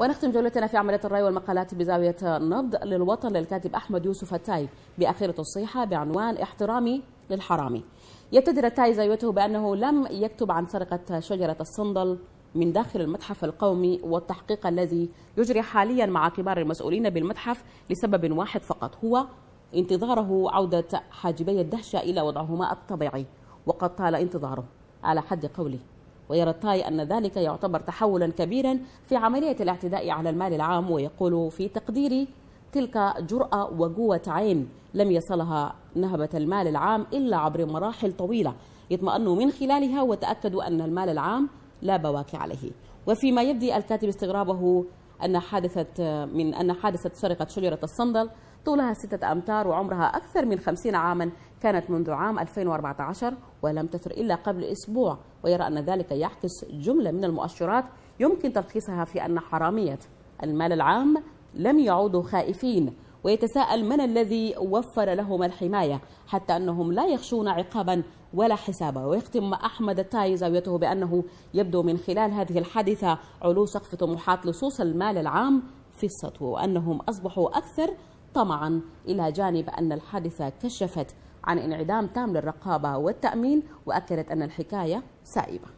ونختم جولتنا في عملية الرأي والمقالات بزاوية النبض للوطن للكاتب أحمد يوسف التاي بأخيرة الصيحة بعنوان احترامي للحرامي يبتدر التاي زاويته بأنه لم يكتب عن سرقة شجرة الصندل من داخل المتحف القومي والتحقيق الذي يجري حاليا مع كبار المسؤولين بالمتحف لسبب واحد فقط هو انتظاره عودة حاجبي الدهشة إلى وضعهما الطبيعي وقد طال انتظاره على حد قوله ويرى التاي أن ذلك يعتبر تحولا كبيرا في عملية الاعتداء على المال العام ويقول في تقديري تلك جرأة وقوة عين لم يصلها نهبة المال العام إلا عبر مراحل طويلة يطمئنوا من خلالها وتأكدوا أن المال العام لا بواكي عليه وفيما يبدي الكاتب استغرابه أن حادثة من أن حادثة سرقة شجرة الصندل طولها ستة أمتار وعمرها أكثر من 50 عاما كانت منذ عام 2014 ولم تثر إلا قبل أسبوع ويرى أن ذلك يعكس جملة من المؤشرات يمكن تلخيصها في أن حرامية المال العام لم يعودوا خائفين ويتساءل من الذي وفر لهم الحماية حتى أنهم لا يخشون عقابا ولا حسابا ويختم أحمد التاي زاويته بأنه يبدو من خلال هذه الحادثة علو سقف طموحات لصوص المال العام في السطو وأنهم أصبحوا أكثر طمعا إلى جانب أن الحادثة كشفت عن انعدام تام للرقابة والتأمين وأكدت أن الحكاية سائبة